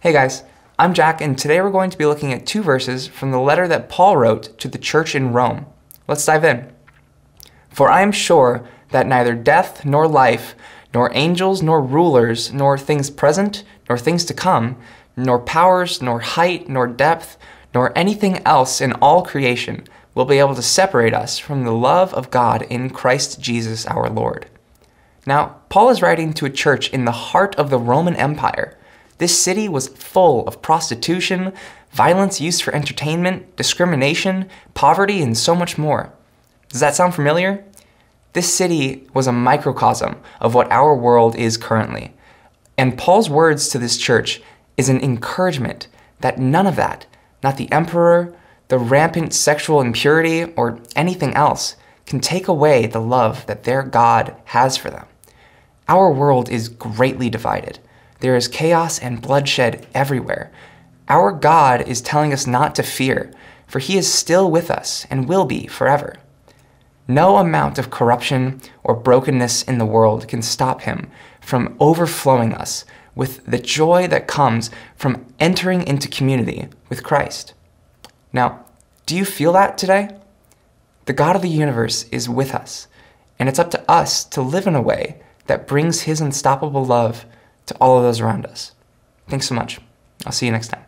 Hey guys, I'm Jack, and today we're going to be looking at two verses from the letter that Paul wrote to the church in Rome. Let's dive in. For I am sure that neither death nor life, nor angels nor rulers, nor things present, nor things to come, nor powers, nor height, nor depth, nor anything else in all creation will be able to separate us from the love of God in Christ Jesus our Lord. Now, Paul is writing to a church in the heart of the Roman Empire this city was full of prostitution, violence used for entertainment, discrimination, poverty, and so much more. Does that sound familiar? This city was a microcosm of what our world is currently. And Paul's words to this church is an encouragement that none of that, not the emperor, the rampant sexual impurity, or anything else, can take away the love that their God has for them. Our world is greatly divided. There is chaos and bloodshed everywhere. Our God is telling us not to fear, for he is still with us and will be forever. No amount of corruption or brokenness in the world can stop him from overflowing us with the joy that comes from entering into community with Christ. Now, do you feel that today? The God of the universe is with us, and it's up to us to live in a way that brings his unstoppable love to all of those around us. Thanks so much. I'll see you next time.